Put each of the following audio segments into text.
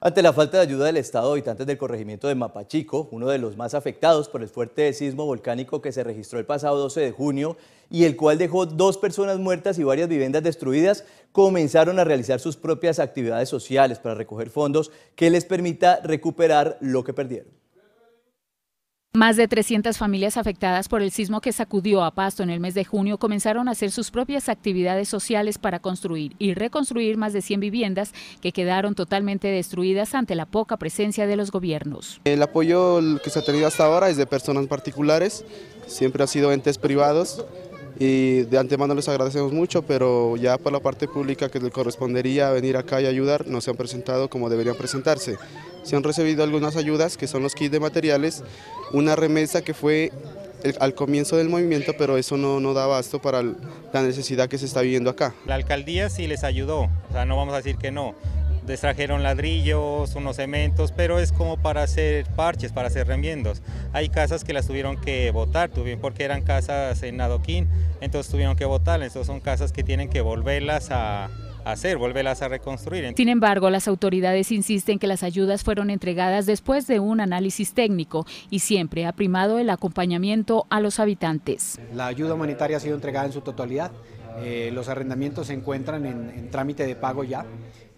Ante la falta de ayuda del Estado, habitantes del corregimiento de Mapachico, uno de los más afectados por el fuerte sismo volcánico que se registró el pasado 12 de junio y el cual dejó dos personas muertas y varias viviendas destruidas, comenzaron a realizar sus propias actividades sociales para recoger fondos que les permita recuperar lo que perdieron. Más de 300 familias afectadas por el sismo que sacudió a Pasto en el mes de junio comenzaron a hacer sus propias actividades sociales para construir y reconstruir más de 100 viviendas que quedaron totalmente destruidas ante la poca presencia de los gobiernos. El apoyo que se ha tenido hasta ahora es de personas particulares, siempre ha sido entes privados y de antemano les agradecemos mucho, pero ya por la parte pública que le correspondería venir acá y ayudar, no se han presentado como deberían presentarse. Se han recibido algunas ayudas, que son los kits de materiales, una remesa que fue al comienzo del movimiento, pero eso no, no da abasto para la necesidad que se está viviendo acá. La alcaldía sí les ayudó, o sea, no vamos a decir que no, les trajeron ladrillos, unos cementos, pero es como para hacer parches, para hacer remiendos. Hay casas que las tuvieron que botar, porque eran casas en adoquín, entonces tuvieron que botar, entonces son casas que tienen que volverlas a, hacer, volverlas a reconstruir. Sin embargo, las autoridades insisten que las ayudas fueron entregadas después de un análisis técnico y siempre ha primado el acompañamiento a los habitantes. La ayuda humanitaria ha sido entregada en su totalidad. Eh, los arrendamientos se encuentran en trámite de pago ya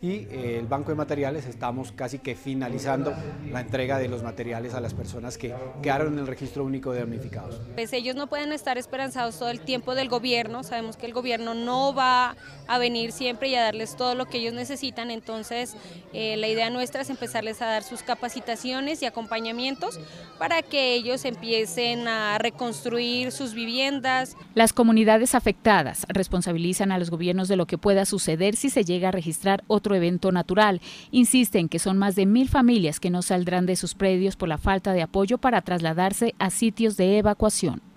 y eh, el banco de materiales estamos casi que finalizando la entrega de los materiales a las personas que quedaron en el registro único de damnificados. Pues ellos no pueden estar esperanzados todo el tiempo del gobierno, sabemos que el gobierno no va a venir siempre y a darles todo lo que ellos necesitan, entonces eh, la idea nuestra es empezarles a dar sus capacitaciones y acompañamientos para que ellos empiecen a reconstruir sus viviendas. Las comunidades afectadas responsabilizan a los gobiernos de lo que pueda suceder si se llega a registrar otro evento natural. Insisten que son más de mil familias que no saldrán de sus predios por la falta de apoyo para trasladarse a sitios de evacuación.